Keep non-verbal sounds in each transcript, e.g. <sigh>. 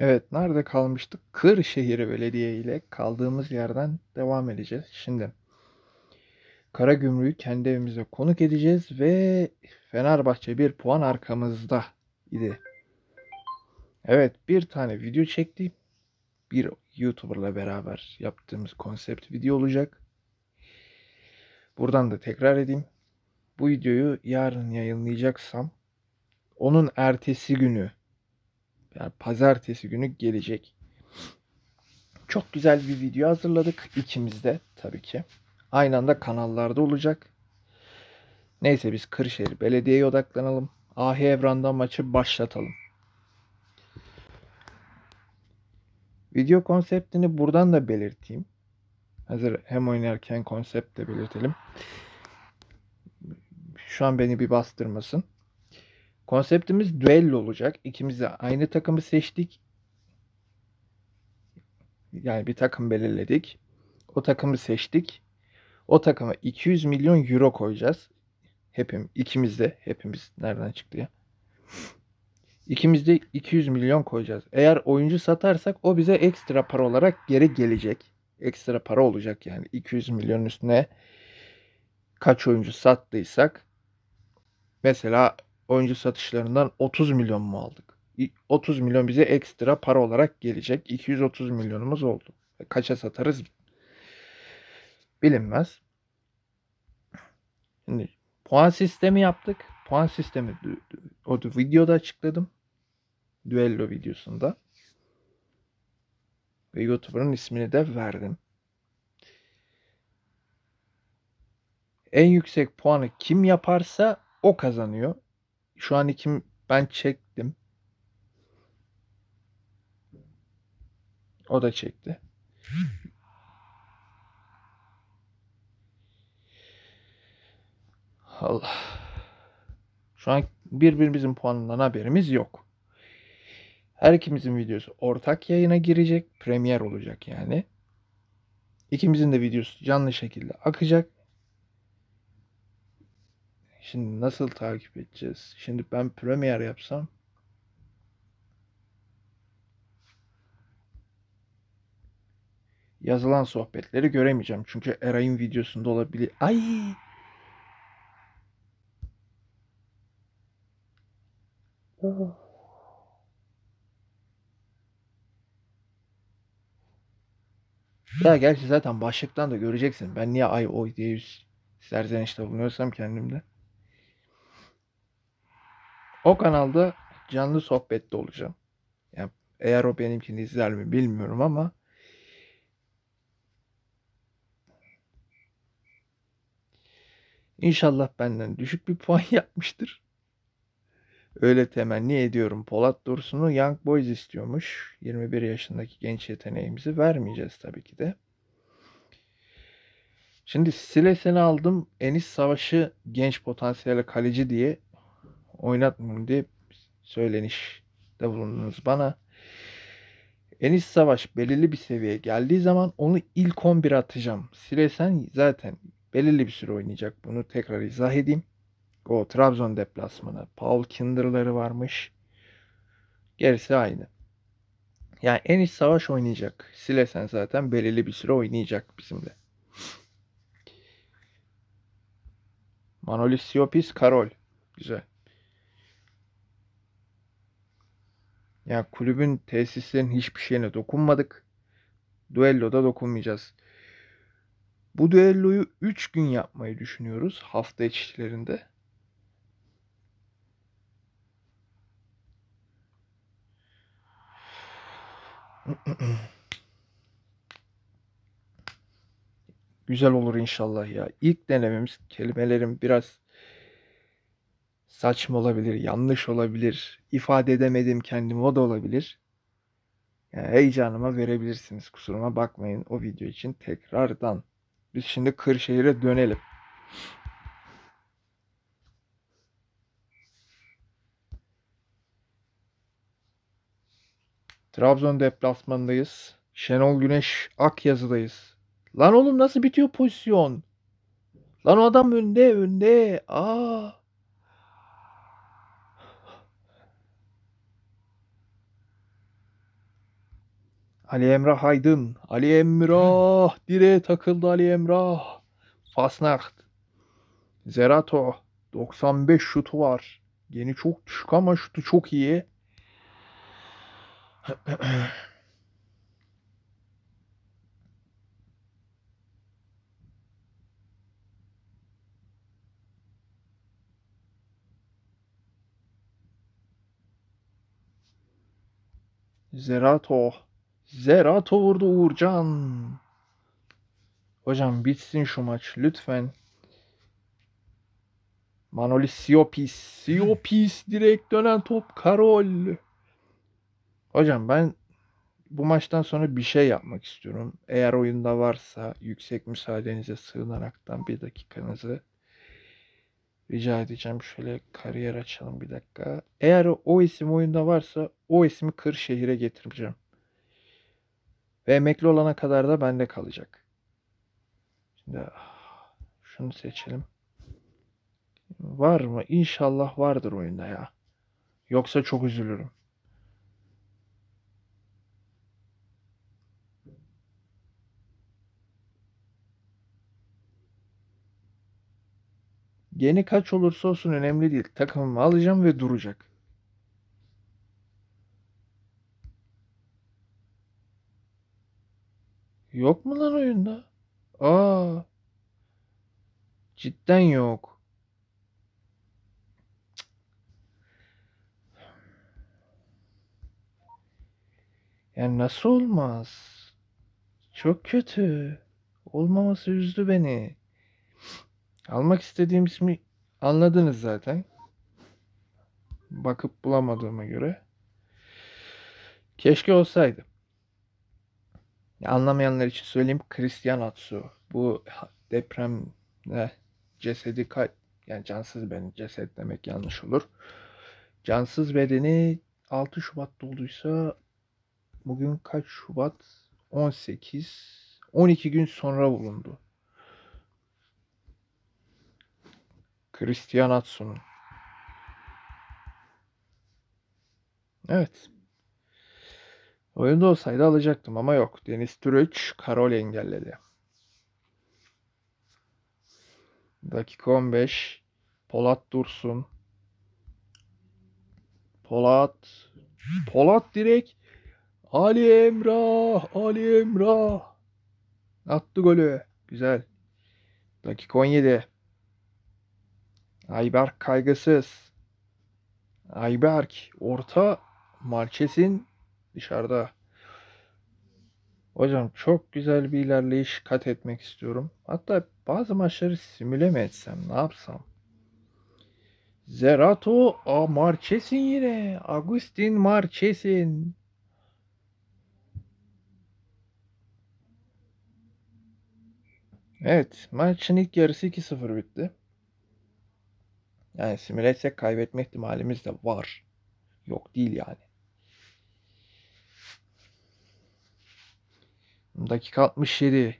Evet, nerede kalmıştık? Kırşehir Belediye ile kaldığımız yerden devam edeceğiz. Şimdi Kara Gümrüğü kendi evimize konuk edeceğiz ve Fenerbahçe bir puan arkamızda idi. Evet, bir tane video çekti. Bir YouTuber'la beraber yaptığımız konsept video olacak. Buradan da tekrar edeyim. Bu videoyu yarın yayınlayacaksam onun ertesi günü yani pazartesi günü gelecek. Çok güzel bir video hazırladık ikimiz de tabii ki. Aynı anda kanallarda olacak. Neyse biz Kırşehir Belediye'ye odaklanalım. Ahi Evran'dan maçı başlatalım. Video konseptini buradan da belirteyim. Hazır hem oynarken konsept de belirtelim. Şu an beni bir bastırmasın. Konseptimiz düello olacak. İkimiz de aynı takımı seçtik. Yani bir takım belirledik. O takımı seçtik. O takıma 200 milyon euro koyacağız. Hepim, ikimiz de hepimiz nereden çıktı ya? İkimiz de 200 milyon koyacağız. Eğer oyuncu satarsak o bize ekstra para olarak geri gelecek. Ekstra para olacak yani 200 milyon üstüne kaç oyuncu sattıysak mesela oyuncu satışlarından 30 milyon mu aldık? 30 milyon bize ekstra para olarak gelecek. 230 milyonumuz oldu. E, kaça satarız bilinmez. Şimdi puan sistemi yaptık. Puan sistemi o videoda açıkladım. Duello videosunda. Ve YouTuber'ın ismini de verdim. En yüksek puanı kim yaparsa o kazanıyor şu an kim ben çektim. O da çekti. Allah. Şu an birbirimizin puanından haberimiz yok. Her ikimizin videosu ortak yayına girecek. Premier olacak yani. İkimizin de videosu canlı şekilde akacak. Şimdi nasıl takip edeceğiz? Şimdi ben Premier yapsam yazılan sohbetleri göremeyeceğim. Çünkü Eray'ın videosunda olabilir. Ay! Ya gerçi zaten başlıktan da göreceksin. Ben niye ay oy diye serzenişte bulunuyorsam kendimde. O kanalda canlı sohbette olacağım. Yani eğer o benimkini izler mi bilmiyorum ama İnşallah benden düşük bir puan <laughs> yapmıştır. Öyle temenni ediyorum. Polat Dursun'u Young Boys istiyormuş. 21 yaşındaki genç yeteneğimizi vermeyeceğiz tabii ki de. Şimdi Sileseni aldım. Enis Savaş'ı genç potansiyel kaleci diye Oynatmam diye söylenişte bulundunuz bana. Enis Savaş belirli bir seviyeye geldiği zaman onu ilk 11 atacağım. Silesen zaten belirli bir süre oynayacak. Bunu tekrar izah edeyim. O Trabzon deplasmanı. Paul Kinder'ları varmış. Gerisi aynı. Yani Enis Savaş oynayacak. Silesen zaten belirli bir süre oynayacak bizimle. Manolis Siopis Karol. Güzel. Yani kulübün tesislerinin hiçbir şeyine dokunmadık. Duello'da dokunmayacağız. Bu duello'yu 3 gün yapmayı düşünüyoruz hafta içlerinde. Güzel olur inşallah ya. İlk denememiz kelimelerim biraz saçma olabilir, yanlış olabilir, ifade edemedim kendimi o da olabilir. Yani heyecanıma verebilirsiniz. Kusuruma bakmayın o video için tekrardan. Biz şimdi Kırşehir'e dönelim. Trabzon deplasmanındayız. Şenol Güneş Akyazı'dayız. Lan oğlum nasıl bitiyor pozisyon? Lan o adam önde önde. Aa. Ali Emrah Aydın, Ali Emrah direğe takıldı Ali Emrah. Fasnacht, Zerato 95 şutu var. Yeni çok düşük ama şutu çok iyi. Zerato Zerato vurdu Uğurcan. Hocam bitsin şu maç lütfen. Manolis Siopis. Siopis <laughs> direkt dönen top Karol. Hocam ben bu maçtan sonra bir şey yapmak istiyorum. Eğer oyunda varsa yüksek müsaadenize sığınaraktan bir dakikanızı rica edeceğim. Şöyle kariyer açalım bir dakika. Eğer o isim oyunda varsa o ismi Kırşehir'e getireceğim. Ve emekli olana kadar da bende kalacak. Şimdi ah, şunu seçelim. Var mı? İnşallah vardır oyunda ya. Yoksa çok üzülürüm. Yeni kaç olursa olsun önemli değil. Takımımı alacağım ve duracak. Yok mu lan oyunda? Aa. Cidden yok. Yani nasıl olmaz? Çok kötü. Olmaması üzdü beni. Almak istediğim ismi anladınız zaten. Bakıp bulamadığıma göre. Keşke olsaydı. Anlamayanlar için söyleyeyim Christian Atsu. Bu depremde cesedi kay yani cansız beden ceset demek yanlış olur. Cansız bedeni 6 Şubat'ta olduysa bugün kaç Şubat? 18 12 gün sonra bulundu. Christian Atsu'nun. Evet. Oyunda olsaydı alacaktım ama yok. Deniz Türüç Karol engelledi. Dakika 15. Polat Dursun. Polat. Polat direkt. Ali Emrah. Ali Emrah. Attı golü. Güzel. Dakika 17. Ayberk kaygısız. Ayberk orta Marches'in dışarıda. Hocam çok güzel bir ilerleyiş kat etmek istiyorum. Hatta bazı maçları simüle mi etsem ne yapsam? Zerato a Marchesin yine. Agustin Marchesin. Evet maçın ilk yarısı 2-0 bitti. Yani simüle etsek kaybetme ihtimalimiz de var. Yok değil yani. Dakika 67.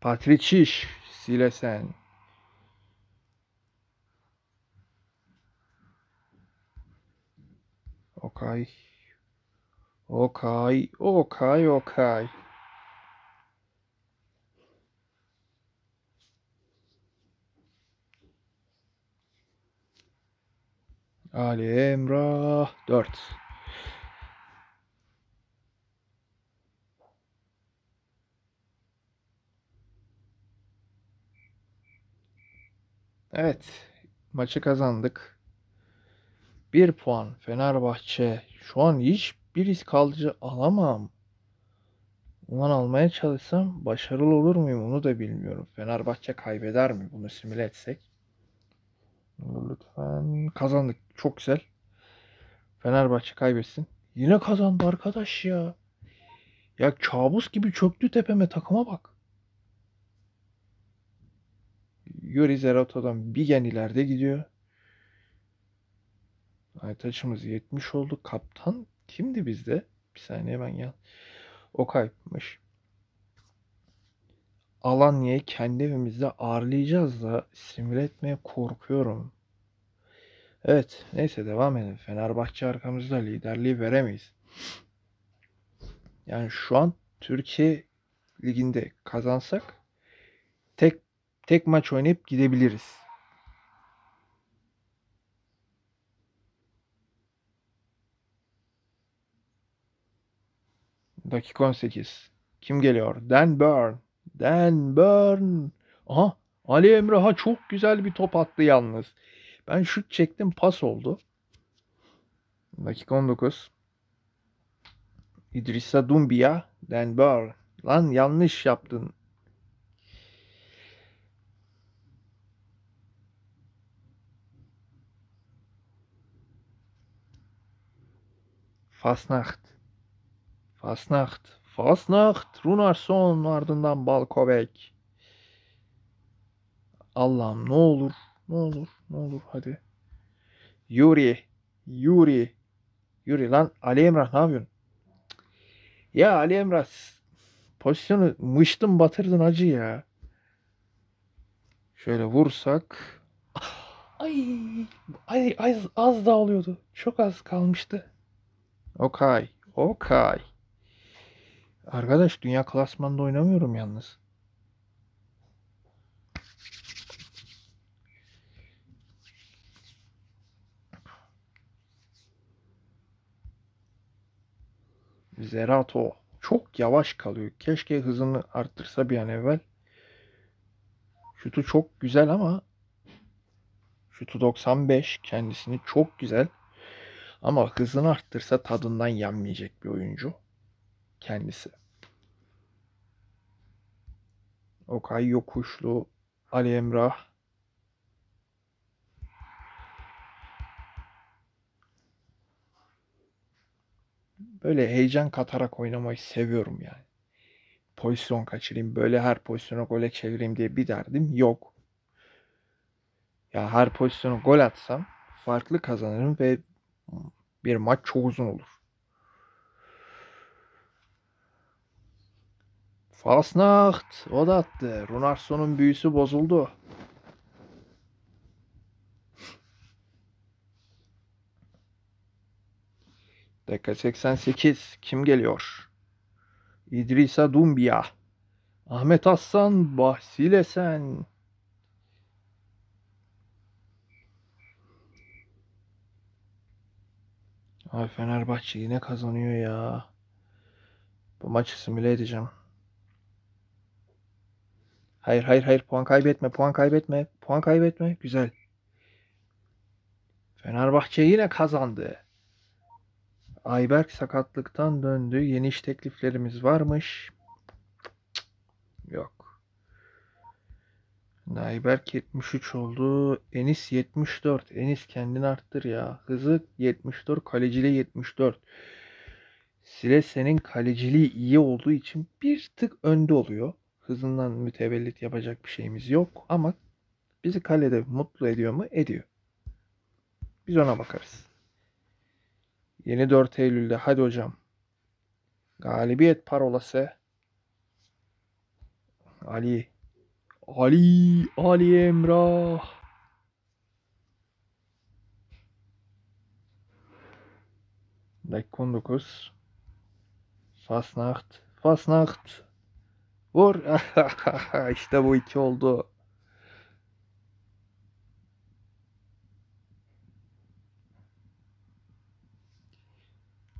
Patriciş Silesen. Okay. Okay, okay, okay. Ali Emrah 4. Evet, maçı kazandık. Bir puan Fenerbahçe. Şu an hiçbir iskalcı alamam. Ulan almaya çalışsam başarılı olur muyum onu da bilmiyorum. Fenerbahçe kaybeder mi bunu simüle etsek? Lütfen kazandık. Çok güzel. Fenerbahçe kaybetsin. Yine kazandı arkadaş ya. Ya kabus gibi çöktü tepeme takıma bak. Yuri Zerato'dan bir gen ileride gidiyor. Aytaç'ımız 70 oldu. Kaptan kimdi bizde? Bir saniye ben gel. O kayıpmış. Alanya'yı kendi evimizde ağırlayacağız da simüle etmeye korkuyorum. Evet neyse devam edelim. Fenerbahçe arkamızda liderliği veremeyiz. Yani şu an Türkiye liginde kazansak tek tek maç oynayıp gidebiliriz. Dakika 18. Kim geliyor? Dan Burn. Dan Burn. Aha Ali Emrah'a çok güzel bir top attı yalnız. Ben şut çektim pas oldu. Dakika 19. İdrissa Dumbia, Dan Burn. Lan yanlış yaptın. Fasnacht. Fasnacht. Fasnacht. Runarsson ardından balkovek. Allah'ım ne olur. Ne olur. Ne olur hadi. Yuri. Yuri. Yuri lan Ali Emrah ne yapıyorsun? Ya Ali Emrah pozisyonu mıştın batırdın acı ya. Şöyle vursak. Ay, ay, az, az daha oluyordu. Çok az kalmıştı. Okay. Okay. Arkadaş dünya klasmanında oynamıyorum yalnız. Zerato çok yavaş kalıyor. Keşke hızını arttırsa bir an evvel. Şutu çok güzel ama şutu 95 kendisini çok güzel ama hızını arttırsa tadından yenmeyecek bir oyuncu kendisi. Okay Yokuşlu, Ali Emrah. Böyle heyecan katarak oynamayı seviyorum yani. Pozisyon kaçırayım, böyle her pozisyona gole çevireyim diye bir derdim yok. Ya her pozisyona gol atsam farklı kazanırım ve bir maç çok uzun olur. Fasnacht o da attı. Runarsson'un büyüsü bozuldu. Dakika 88. Kim geliyor? İdrisa Dumbia. Ahmet Aslan Bahsilesen. Abi Fenerbahçe yine kazanıyor ya. Bu maçı simüle edeceğim. Hayır hayır hayır puan kaybetme puan kaybetme puan kaybetme güzel. Fenerbahçe yine kazandı. Ayberk sakatlıktan döndü. Yeni iş tekliflerimiz varmış. Nayberk 73 oldu. Enis 74. Enis kendini arttır ya. Hızı 74. Kaleciliği 74. Sile senin kaleciliği iyi olduğu için bir tık önde oluyor. Hızından mütevellit yapacak bir şeyimiz yok. Ama bizi kalede mutlu ediyor mu? Ediyor. Biz ona bakarız. Yeni 4 Eylül'de hadi hocam. Galibiyet parolası Ali Ali, Ali Emrah. Dakika 19. Fasnacht. Fasnacht. Vur. <laughs> İşte bu iki oldu.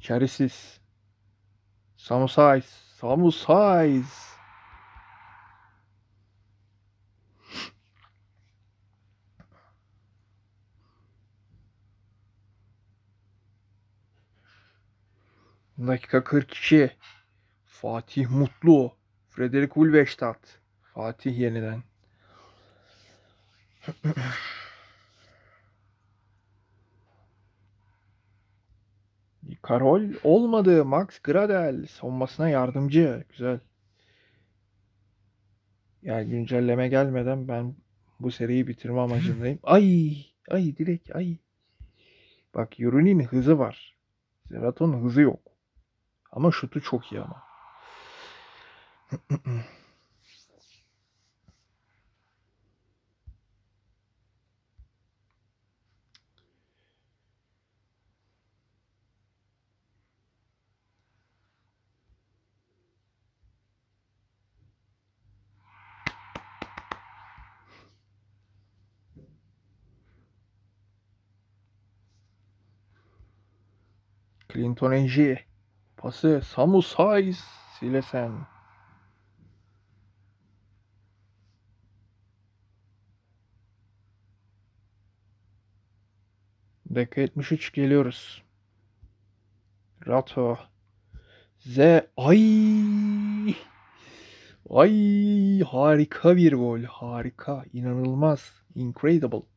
Çaresiz. Samusais. Samusais. Dakika 42. Fatih Mutlu. Frederik Ulveştat. Fatih yeniden. Karol olmadı. Max Gradel savunmasına yardımcı. Güzel. Yani güncelleme gelmeden ben bu seriyi bitirme amacındayım. <laughs> ay! Ay direkt ay. Bak Yuruni'nin hızı var. Zeraton hızı yok. Ama şutu çok iyi ama. Clinton NG. Pası Samu Saiz Silesen. Dakika 73 geliyoruz. Rato. Z ay ay harika bir gol harika inanılmaz incredible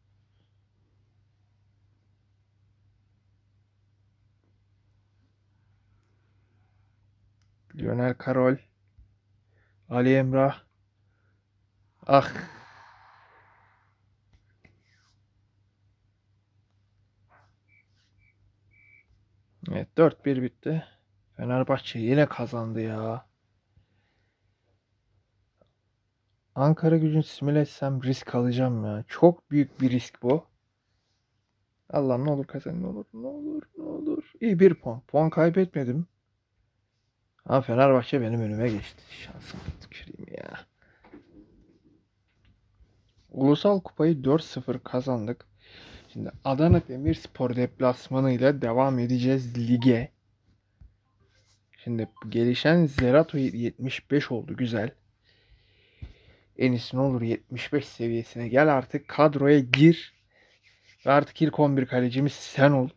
Lionel Karol. Ali Emrah. Ah. Evet 4-1 bitti. Fenerbahçe yine kazandı ya. Ankara gücünü simüle etsem risk alacağım ya. Çok büyük bir risk bu. Allah ne olur kazan ne olur ne olur ne olur. İyi bir puan. Puan kaybetmedim. Ha Fenerbahçe benim önüme geçti. Şansım tüküreyim ya. Ulusal Kupayı 4-0 kazandık. Şimdi Adana Demirspor deplasmanıyla devam edeceğiz lige. Şimdi gelişen Zerato 75 oldu güzel. En iyisi ne olur 75 seviyesine gel artık kadroya gir. Ve artık ilk 11 kalecimiz sen ol.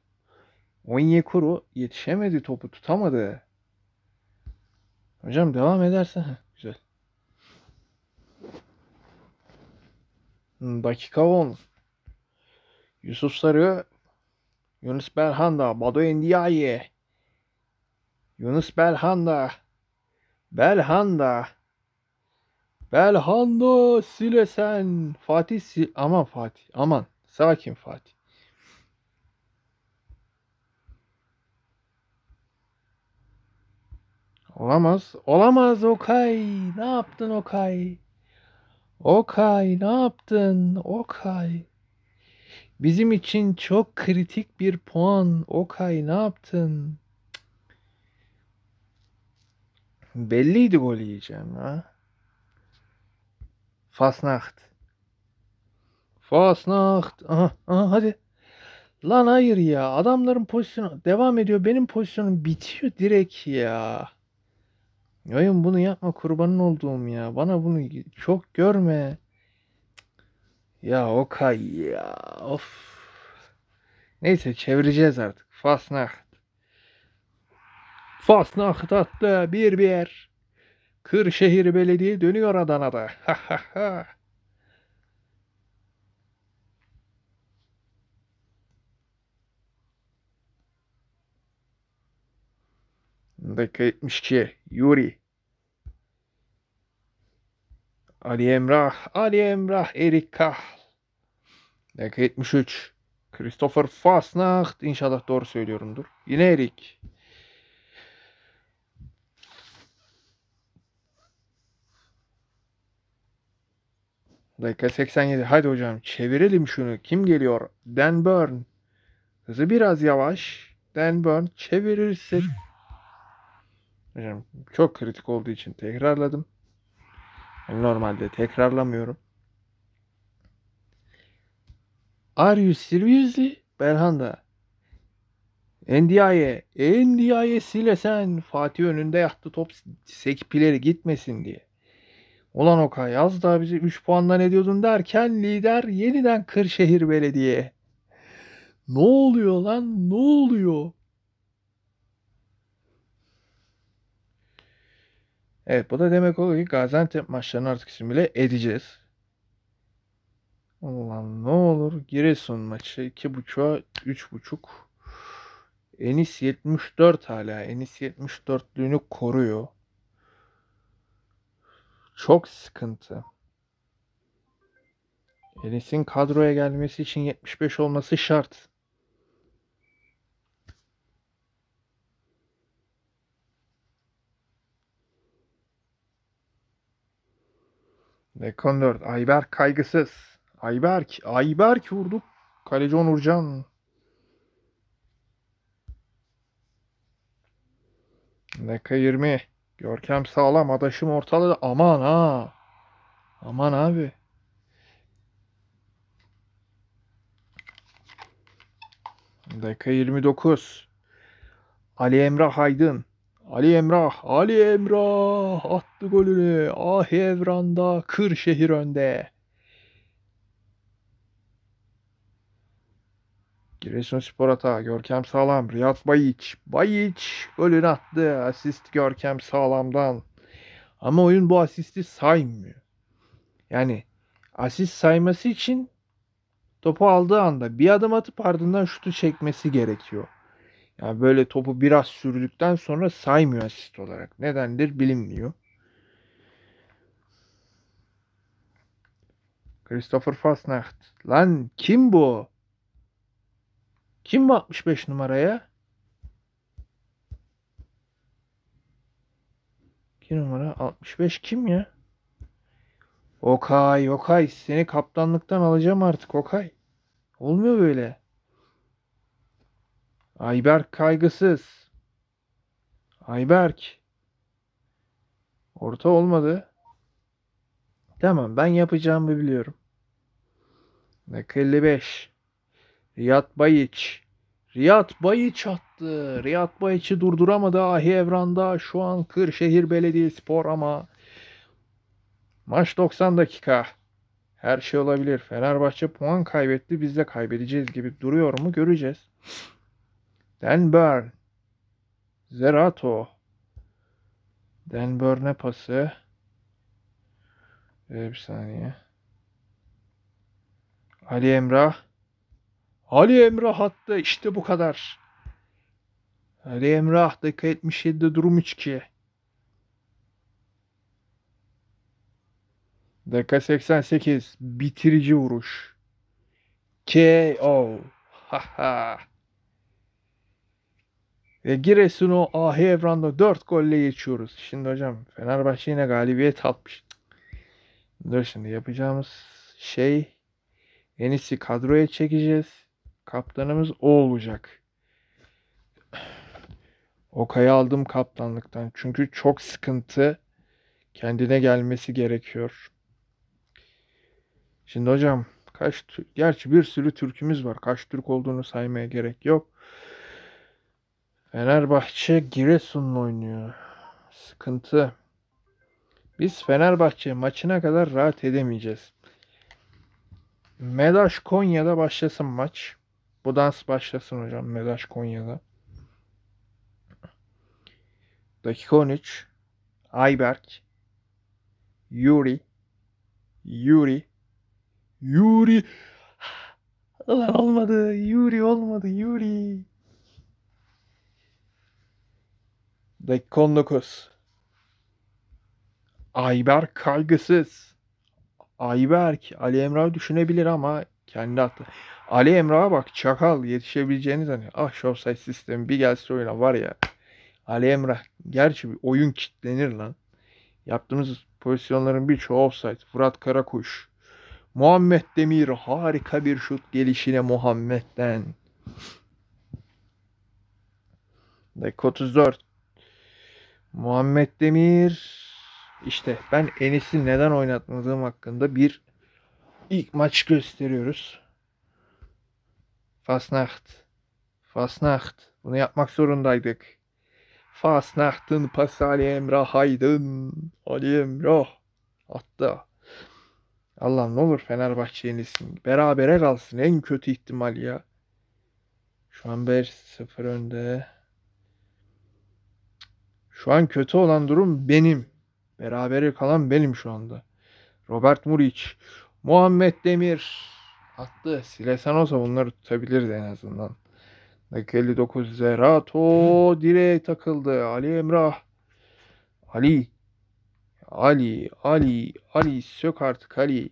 Onyekuru yetişemedi topu tutamadı. Hocam devam ederse güzel. Dakika 10. Yusuf Sarı, Yunus Belhanda, Bado Endiaye, Yunus Belhanda, Belhanda, Belhanda Silesen, Fatih Sil aman Fatih, aman sakin Fatih. Olamaz. Olamaz Okay. Ne yaptın Okay? Okay ne yaptın? Okay. Bizim için çok kritik bir puan. Okay ne yaptın? Belliydi gol yiyeceğim ha. Fasnacht. Fasnacht. Aha, aha hadi. Lan hayır ya. Adamların pozisyonu devam ediyor. Benim pozisyonum bitiyor direkt ya. Oyun bunu yapma kurbanın olduğum ya. Bana bunu çok görme. Ya Okay ya. Of. Neyse çevireceğiz artık. Fasnacht. Fasnacht attı. Bir bir. Kırşehir Belediye dönüyor Adana'da. Ha ha ha. Dakika 72. Yuri Ali Emrah, Ali Emrah, Erik Kahl. Dakika 73. Christopher Fasnacht. İnşallah doğru söylüyorumdur. Yine Erik. Dakika 87. Hadi hocam çevirelim şunu. Kim geliyor? Dan Burn. Hızı biraz yavaş. Dan Burn çevirirse... Hocam çok kritik olduğu için tekrarladım. Normalde tekrarlamıyorum. Are you seriously? Belhanda. Endiaye. Endiaye sile sen. Fatih önünde yattı top sekpileri gitmesin diye. Olan Okay az daha bizi 3 puandan ediyordun derken lider yeniden Kırşehir Belediye. Ne oluyor lan? Ne oluyor? Evet bu da demek oluyor ki Gaziantep maçlarını artık simüle edeceğiz. Ulan ne olur Giresun maçı 2.5'a 3.5 Enis 74 hala. Enis 74'lüğünü koruyor. Çok sıkıntı. Enis'in kadroya gelmesi için 75 olması şart. Dekan 4. Ayberk kaygısız. Ayberk. Ayberk vurduk. Kaleci Onurcan. Deka 20. Görkem sağlam. Adaşım ortalığı. Aman ha. Aman abi. Deka 29. Ali Emrah Aydın. Ali Emrah, Ali Emrah attı golünü. Ahi Evran'da Kırşehir önde. Giresunspor hata. Görkem Sağlam. Riyad Bayiç. Bayiç golünü attı. Asist Görkem Sağlam'dan. Ama oyun bu asisti saymıyor. Yani asist sayması için topu aldığı anda bir adım atıp ardından şutu çekmesi gerekiyor. Yani böyle topu biraz sürdükten sonra saymıyor asist olarak. Nedendir bilinmiyor. Christopher Fasnacht. Lan kim bu? Kim bu 65 numaraya? 2 numara 65 kim ya? Okay, Okay seni kaptanlıktan alacağım artık Okay. Olmuyor böyle. Ayberk kaygısız. Ayberk. Orta olmadı. Tamam ben yapacağımı biliyorum. Dak 55. Riyad Bayiç. Riyad Bayiç attı. Riyad Bayiç'i durduramadı Ahi Evran'da. Şu an Kırşehir Belediyespor ama maç 90 dakika. Her şey olabilir. Fenerbahçe puan kaybetti. Biz de kaybedeceğiz gibi duruyor mu göreceğiz. Denver, Zerato. Denver ne pası? Ee, bir saniye. Ali Emrah. Ali Emrah attı. İşte bu kadar. Ali Emrah dakika 77'de durum 3-2. Dakika 88 bitirici vuruş. KO. Ha ha. Ve Giresun'u Ah evranda 4 golle geçiyoruz. Şimdi hocam Fenerbahçe yine galibiyet atmış. Dur şimdi yapacağımız şey en iyisi kadroya çekeceğiz. Kaptanımız o olacak. Okay'ı aldım kaptanlıktan. Çünkü çok sıkıntı. Kendine gelmesi gerekiyor. Şimdi hocam kaç gerçi bir sürü Türk'ümüz var. Kaç Türk olduğunu saymaya gerek yok. Fenerbahçe Giresun'la oynuyor. Sıkıntı. Biz Fenerbahçe maçına kadar rahat edemeyeceğiz. Medaş Konya'da başlasın maç. Bu dans başlasın hocam Medaş Konya'da. Dakika 13. Ayberk. Yuri. Yuri. Yuri. <sighs> Lan olmadı. Yuri olmadı. Yuri. Dakika 19. Ayberk kaygısız. Ayberk. Ali Emrah düşünebilir ama kendi attı. Ali Emrah'a bak çakal yetişebileceğini zannediyor. Ah Shopside sistemi bir gelsin oyuna var ya. Ali Emrah gerçi bir oyun kitlenir lan. Yaptığımız pozisyonların birçoğu offside. Fırat Karakuş. Muhammed Demir harika bir şut gelişine Muhammed'den. Dakika 34. Muhammed Demir. işte ben Enes'i neden oynatmadığım hakkında bir ilk maç gösteriyoruz. Fasnacht. Fasnacht. Bunu yapmak zorundaydık. Fasnacht'ın pas Ali Emrah Aydın. Ali Emrah. Attı. Allah'ım ne olur Fenerbahçe yenilsin. Berabere kalsın en kötü ihtimal ya. Şu an 5-0 önde. Şu an kötü olan durum benim. Berabere kalan benim şu anda. Robert Muriç, Muhammed Demir attı. olsa bunları tutabilirdi en azından. Dakika 59 Zerato direğe takıldı. Ali Emrah. Ali. Ali, Ali, Ali sök artık Ali.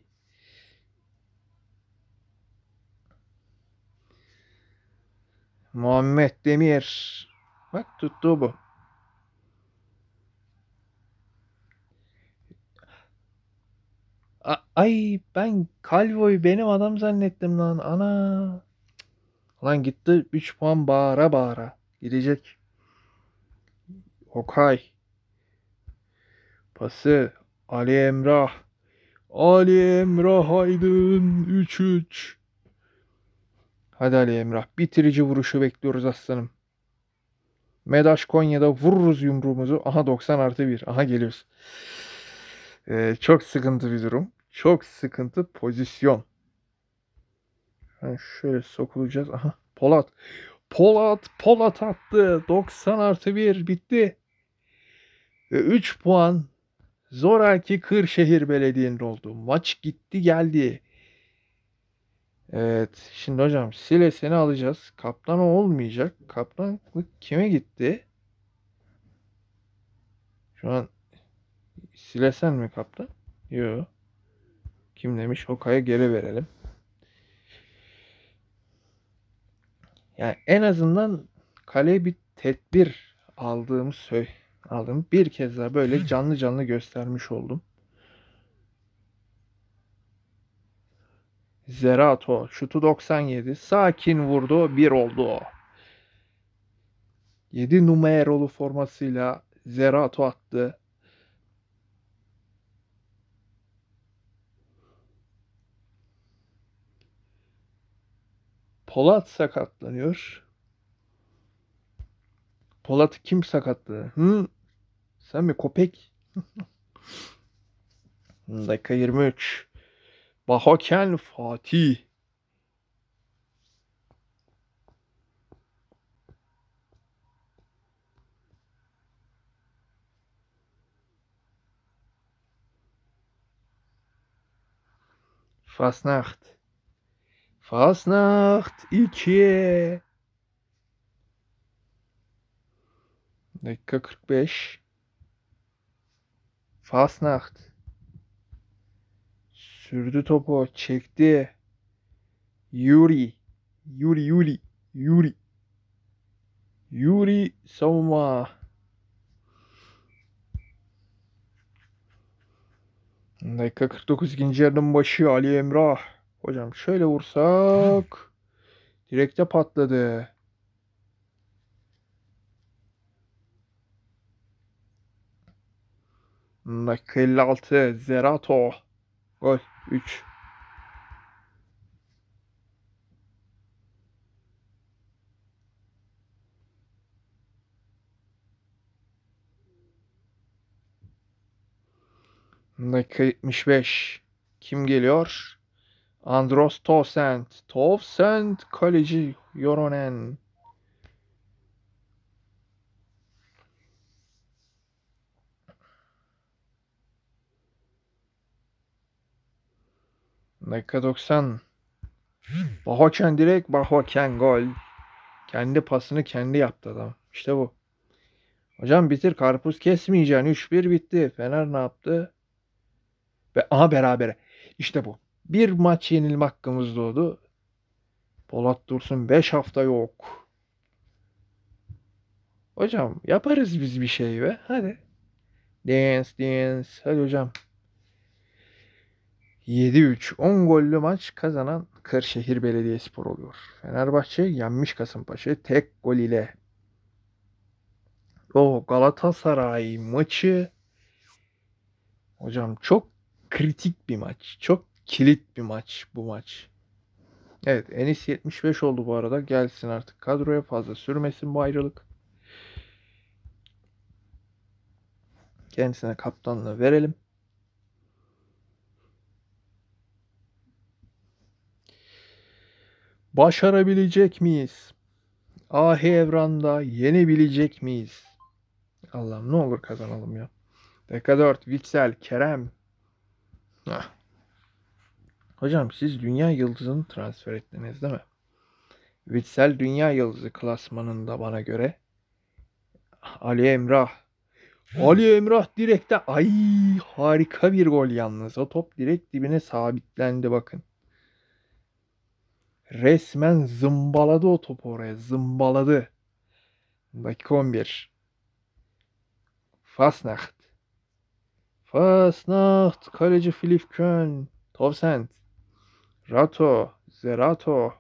Muhammed Demir. Bak tuttu bu. ay ben Calvo'yu benim adam zannettim lan. Ana. Lan gitti 3 puan bağıra bağıra. Gidecek. Okay. Pası Ali Emrah. Ali Emrah Aydın 3-3. Hadi Ali Emrah. Bitirici vuruşu bekliyoruz aslanım. Medaş Konya'da vururuz yumruğumuzu. Aha 90 artı 1. Aha geliyoruz. Ee, çok sıkıntı bir durum. Çok sıkıntı pozisyon. Yani şöyle sokulacağız. Aha Polat. Polat Polat attı. 90 artı 1 bitti. Ve 3 puan zoraki Kırşehir Belediye'nin oldu. Maç gitti geldi. Evet. Şimdi hocam Silesini alacağız. Kaptan olmayacak. Kaptanlık kime gitti? Şu an Silesen mi kaptan? Yok. Kim demiş Hoka'ya geri verelim. Yani en azından kaleye bir tedbir aldığımı söy aldım. Bir kez daha böyle canlı canlı göstermiş oldum. Zerato şutu 97. Sakin vurdu. bir oldu 7 numaralı formasıyla Zerato attı. Polat sakatlanıyor. Polat kim sakatladı? Hı? Sen mi Kopek? <laughs> Dakika 23. Bahoken Fatih. Fasnacht. Fasnacht 2 Dakika 45 Fasnacht Sürdü topu çekti Yuri Yuri Yuri Yuri Yuri savunma Dakika 49 ikinci yarının başı Ali Emrah Hocam şöyle vursak direkte patladı. Dakika 56 Zerato gol 3 Dakika 75 kim geliyor? Andros Tovsent. Tovsent kaleci Yoronen. Dakika 90. Bahoken direkt Bahoken gol. Kendi pasını kendi yaptı adam. İşte bu. Hocam bitir karpuz kesmeyeceksin. 3-1 bitti. Fener ne yaptı? Ve aha berabere. İşte bu. Bir maç yenilme hakkımız doğdu. Polat Dursun 5 hafta yok. Hocam yaparız biz bir şey ve Hadi. Dance dance. Hadi hocam. 7-3 10 gollü maç kazanan Kırşehir Belediyespor oluyor. Fenerbahçe yenmiş Kasımpaşa tek gol ile. O Galatasaray maçı hocam çok kritik bir maç. Çok kilit bir maç bu maç. Evet Enis 75 oldu bu arada. Gelsin artık kadroya fazla sürmesin bu ayrılık. Kendisine kaptanlığı verelim. Başarabilecek miyiz? Ah evranda yenebilecek miyiz? Allah'ım ne olur kazanalım ya. Dakika 4. Vitsel, Kerem. Hah. Hocam siz dünya yıldızını transfer ettiniz değil mi? Vitsel dünya yıldızı klasmanında bana göre Ali Emrah Ali Emrah direkte ay harika bir gol yalnız. O top direkt dibine sabitlendi bakın. Resmen zımbaladı o topu oraya. Zımbaladı. Dakika 11. Fasnacht. Fasnacht. Kaleci Filip Kön. Top sent. Rato, Zerato.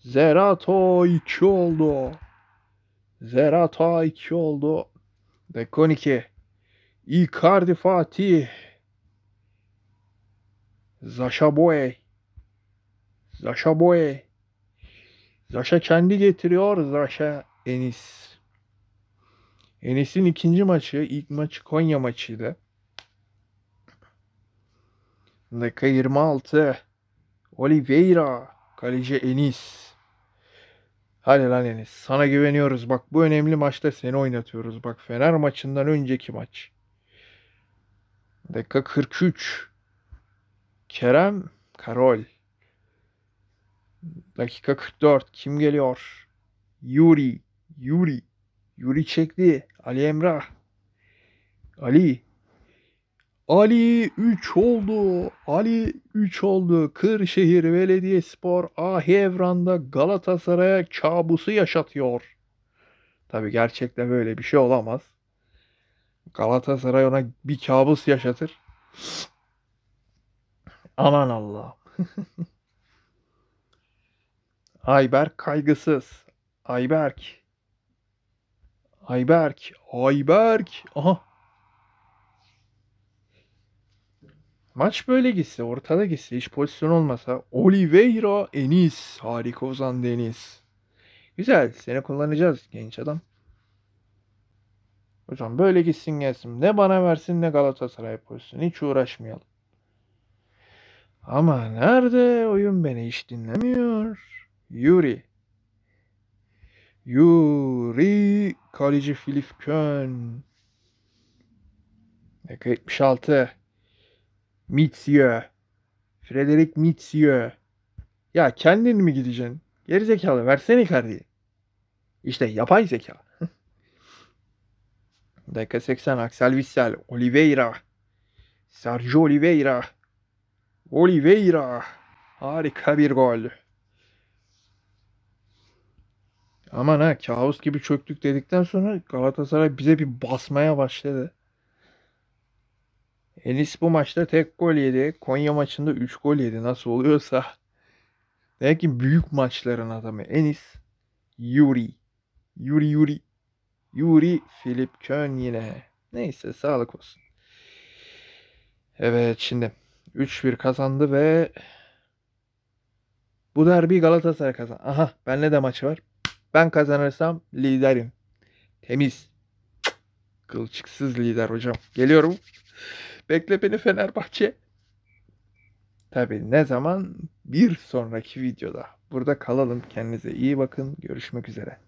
Zerato 2 oldu. Zerato 2 oldu. Dakika 12. Icardi Fatih. Zaşa Boye. Zaşa kendi getiriyor. Zaşa Enis. Enis'in ikinci maçı. ilk maçı Konya maçıydı. Dakika 26. Oliveira. Kaleci Enis. Hadi lan Enis. Sana güveniyoruz. Bak bu önemli maçta seni oynatıyoruz. Bak Fener maçından önceki maç. Dakika 43. Kerem Karol. Dakika 44. Kim geliyor? Yuri. Yuri. Yuri çekti. Ali Emrah. Ali. Ali 3 oldu. Ali 3 oldu. Kırşehir Belediyespor Ahevran'da Galatasaray'a kabusu yaşatıyor. Tabi gerçekte böyle bir şey olamaz. Galatasaray ona bir kabus yaşatır. Aman Allah. <laughs> Ayberk kaygısız. Ayberk. Ayberk. Ayberk. Aha Maç böyle gitse, ortada gitse, hiç pozisyon olmasa Oliveira Enis. Harika Ozan Deniz. Güzel. Seni kullanacağız genç adam. Hocam böyle gitsin gelsin. Ne bana versin ne Galatasaray pozisyonu. Hiç uğraşmayalım. Ama nerede? Oyun beni hiç dinlemiyor. Yuri. Yuri. Kaleci Filip Kön. Dakika 76. Mitzieu. Frederic Mitzieu. Ya kendin mi gideceksin? Geri zekalı versene kardeşim. İşte yapay zeka. <laughs> Dakika 80 Axel Witsel, Oliveira, Sergio Oliveira, Oliveira. Harika bir gol. Aman ha kaos gibi çöktük dedikten sonra Galatasaray bize bir basmaya başladı. Enis bu maçta tek gol yedi. Konya maçında 3 gol yedi. Nasıl oluyorsa. <laughs> Demek ki büyük maçların adamı. Enis Yuri. Yuri Yuri. Yuri Filip Kön yine. Neyse sağlık olsun. Evet şimdi 3-1 kazandı ve bu derbi Galatasaray kazan. Aha ben ne de maçı var. Ben kazanırsam liderim. Temiz. Kılçıksız lider hocam. Geliyorum. Bekle beni Fenerbahçe. Tabi ne zaman? Bir sonraki videoda. Burada kalalım. Kendinize iyi bakın. Görüşmek üzere.